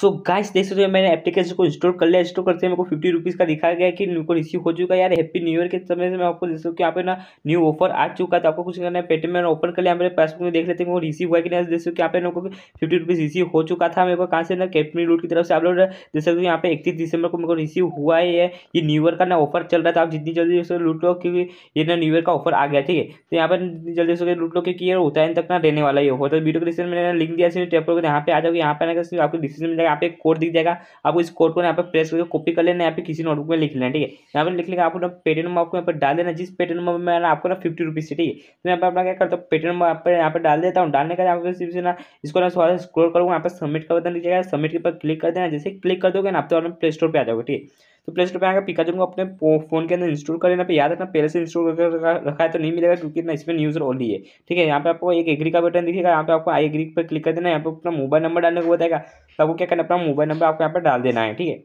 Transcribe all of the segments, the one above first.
so guys देख सकते हो मैंने एप्लीकेशन को इंस्टॉल कर लिया इंस्टॉल करते मेरे को फिफ्टी रुपीज़ का दिखाया गया कि उनको रिसीव हो चुका है यार हैप्पी न्यू ईयर के समय से मैं आपको देख सकता हूँ कि यहाँ पे ना न्यू ऑफर आ चुका है तो आपको कुछ करना है पेटीएम मैंने ओपन कर लिया मेरे पासबुक में देख लेते हैं वो रिसीव हुआ कि नहीं देख सकते यहाँ पे मेरे को फिफ्टी रुपीज़ रिसीव हो चुका था मेरे को कहाँ से ना कैप्टन रूट की तरफ से आप लोग देख सकते हो यहाँ पे इकतीस दिसंबर को मेरे को रिसीव हुआ है ये न्यू ईयर का ना ऑफर चल रहा था आप जितनी जल्दी उसको लूट लो क्योंकि ये ना न्यू ईयर का ऑफर आ गया ठीक है तो यहाँ पर जितनी जल्दी उसको लूट लो क्योंकि ये होता है तक ना रहने वाला ही होता तो वीडियो के डिस्क्रिप्शन मैंने लिंक दिया टैप तो यहाँ पे आ जाओ यहाँ पे आपको डिस्क्रिप्शन मिल यहाँ पे एक कोड दिख जाएगा आपको इस कोड को यहाँ पे प्रेस करके कॉपी कर लेना यहाँ पे किसी नोटबुक में लिख लेना ठीक है यहाँ पे लिख लेगा आपको पेटी नंबर आपको यहाँ पर डाल देना जिस पेटी नंबर में आपको ना फिफ्टी रुपीज़ ठीक है तो यहाँ पर अपना क्या करता हूँ पेटी नंबर आप यहाँ पर डाल देता हूँ डालने का यहाँ सिर्फ ना इसको ना थोड़ा स्क्रोल करूँगा यहाँ पर सबमिट का बटन दीजिएगा सबमिट के ऊपर क्लिक कर देना जैसे क्लिक कर दोगे ना आप तो प्ले स्टोर पर आ जाओगे ठीक है तो प्ले स्टोर पर आएगा पिकाजो को अपने फोन के अंदर इंस्टॉल कर लेना पे याद रखना पहले से इंस्टॉल करके रखा है तो नहीं मिलेगा क्योंकि इतना इसमें यूजर ओनली है ठीक है यहाँ पे आपको एक एग्री का बटन दिखेगा यहाँ पे आपको आई एग्री पर क्लिक कर देना यहाँ पे अपना मोबाइल नंबर डालने को बताएगा तो आपको क्या करना अपना मोबाइल नंबर आपको यहाँ पर डाल देना है ठीक है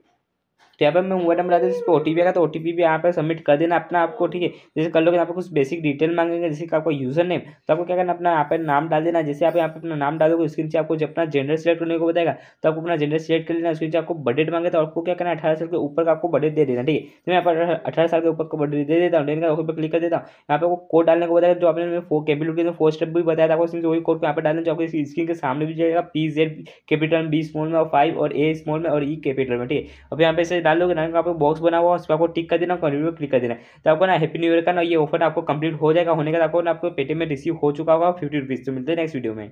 यहाँ पर मैं मोबाइल नंबर आता है जिस पर ओ टी पी तो ओ टी पी भी यहाँ पर सबमिट कर देना अपना आपको ठीक है जैसे कर लोगे यहाँ पर कुछ बेसिक डिटेल मांगेंगे जैसे कि आपका यूजर नेम तो आपको क्या करना अपना यहाँ पर नाम डाल देना जैसे आप यहाँ पर अपना नाम डालोगे उसके नीचे आपको अपना जेंडर सेलेक्ट करने को बताएगा तो आपको अपना जेंडर सेलेक्ट कर लेना उसके नीचे आपको बजट मांगे तो आपको क्या करना अठारह साल के ऊपर का आपको बजट दे देना ठीक है तो मैं यहाँ पर अठारह साल के ऊपर का बडेट दे देता हूँ डेन का ओके पर क्लिक कर देता हूँ यहाँ पर आपको कोड डालने को बताया जो आपने फोर कैपिटल फोर स्टेप भी बताया था उसमें वही कोड को यहाँ पर डालना जो आपको स्क्रीन के सामने भी जाएगा P Z capital B small में और फाइव और ए स्मॉल में और ई e कैपिटल में ठीक है अब यहाँ पे इसे डाल दोगे ना आपको बॉक्स बना हुआ उस पर आपको टिक कर देना कंटिन्यू क्लिक कर देना तो आपको ना हैप्पी न्यू ईयर का ना ये ऑफर आपको कंप्लीट हो जाएगा होने का आपको ना आपको पेटीएम में रिसीव हो चुका होगा फिफ्टी रुपीज़ तो मिलते हैं नेक्स्ट वीडियो में